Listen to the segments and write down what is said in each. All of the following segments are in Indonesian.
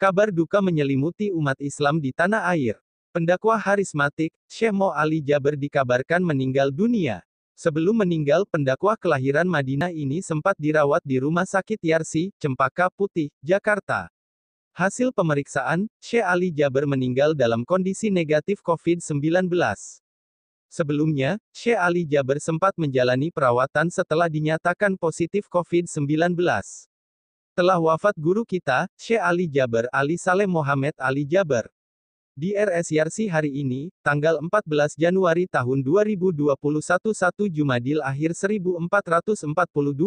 Kabar duka menyelimuti umat Islam di tanah air. Pendakwa harismatik, Syekh Mo Ali Jaber dikabarkan meninggal dunia. Sebelum meninggal, pendakwa kelahiran Madinah ini sempat dirawat di Rumah Sakit Yarsi, Cempaka Putih, Jakarta. Hasil pemeriksaan, Syekh Ali Jaber meninggal dalam kondisi negatif COVID-19. Sebelumnya, Syekh Ali Jaber sempat menjalani perawatan setelah dinyatakan positif COVID-19. Telah wafat guru kita, Syekh Ali Jaber Ali Saleh Muhammad Ali Jaber. Di RSYRC hari ini, tanggal 14 Januari tahun 2021 1 Jumadil akhir 1442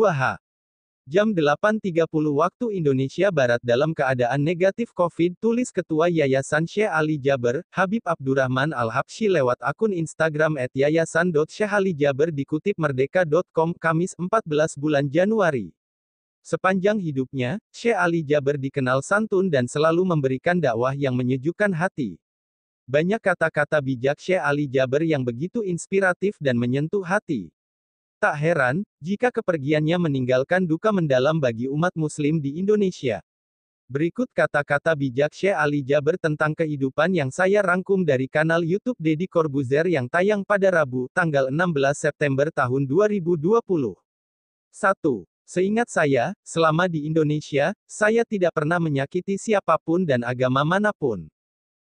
H. Jam 8.30 waktu Indonesia Barat dalam keadaan negatif COVID tulis Ketua Yayasan Syekh Ali Jaber, Habib Abdurrahman Al-Habsyi lewat akun Instagram at yayasan.syekhalijaber dikutip merdeka.com Kamis 14 bulan Januari. Sepanjang hidupnya, Syekh Ali Jaber dikenal santun dan selalu memberikan dakwah yang menyejukkan hati. Banyak kata-kata bijak Syekh Ali Jaber yang begitu inspiratif dan menyentuh hati. Tak heran, jika kepergiannya meninggalkan duka mendalam bagi umat muslim di Indonesia. Berikut kata-kata bijak Syekh Ali Jaber tentang kehidupan yang saya rangkum dari kanal YouTube Deddy Corbuzier yang tayang pada Rabu, tanggal 16 September tahun 2020. 1. Seingat saya, selama di Indonesia, saya tidak pernah menyakiti siapapun dan agama manapun.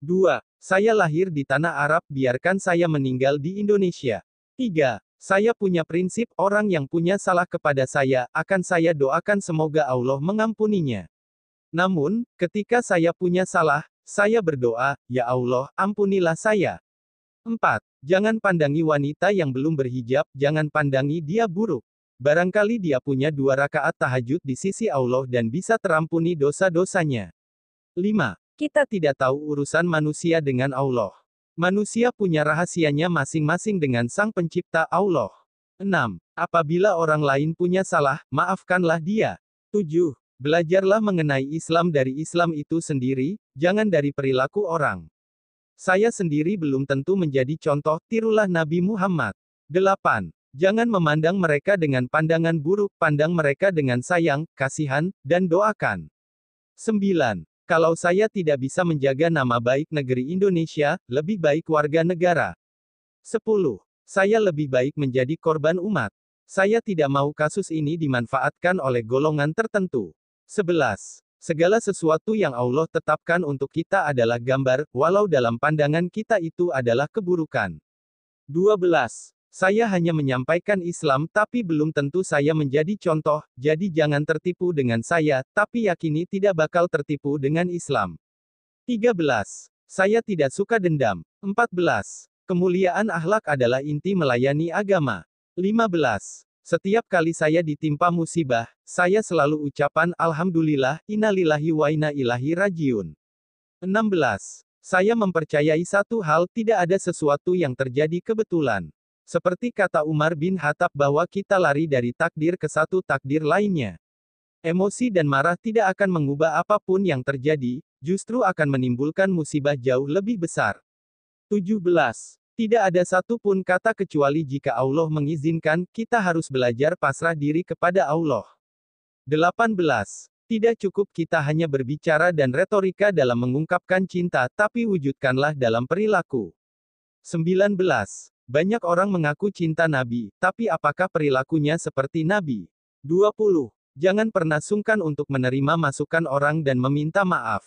2. Saya lahir di tanah Arab, biarkan saya meninggal di Indonesia. 3. Saya punya prinsip orang yang punya salah kepada saya, akan saya doakan semoga Allah mengampuninya. Namun, ketika saya punya salah, saya berdoa, Ya Allah, ampunilah saya. 4. Jangan pandangi wanita yang belum berhijab, jangan pandangi dia buruk. Barangkali dia punya dua rakaat tahajud di sisi Allah dan bisa terampuni dosa-dosanya. 5. Kita tidak tahu urusan manusia dengan Allah. Manusia punya rahasianya masing-masing dengan Sang Pencipta Allah. 6. Apabila orang lain punya salah, maafkanlah dia. 7. Belajarlah mengenai Islam dari Islam itu sendiri, jangan dari perilaku orang. Saya sendiri belum tentu menjadi contoh, tirulah Nabi Muhammad. 8. Jangan memandang mereka dengan pandangan buruk, pandang mereka dengan sayang, kasihan, dan doakan. 9. Kalau saya tidak bisa menjaga nama baik negeri Indonesia, lebih baik warga negara. 10. Saya lebih baik menjadi korban umat. Saya tidak mau kasus ini dimanfaatkan oleh golongan tertentu. 11. Segala sesuatu yang Allah tetapkan untuk kita adalah gambar, walau dalam pandangan kita itu adalah keburukan. 12. Saya hanya menyampaikan Islam, tapi belum tentu saya menjadi contoh, jadi jangan tertipu dengan saya, tapi yakini tidak bakal tertipu dengan Islam. 13. Saya tidak suka dendam. 14. Kemuliaan ahlak adalah inti melayani agama. 15. Setiap kali saya ditimpa musibah, saya selalu ucapan Alhamdulillah, Innalillahi wa inna ilahi rajiun. 16. Saya mempercayai satu hal, tidak ada sesuatu yang terjadi kebetulan. Seperti kata Umar bin Khattab bahwa kita lari dari takdir ke satu takdir lainnya. Emosi dan marah tidak akan mengubah apapun yang terjadi, justru akan menimbulkan musibah jauh lebih besar. 17. Tidak ada satu pun kata kecuali jika Allah mengizinkan, kita harus belajar pasrah diri kepada Allah. 18. Tidak cukup kita hanya berbicara dan retorika dalam mengungkapkan cinta, tapi wujudkanlah dalam perilaku. 19. Banyak orang mengaku cinta Nabi, tapi apakah perilakunya seperti Nabi? 20. Jangan pernah sungkan untuk menerima masukan orang dan meminta maaf.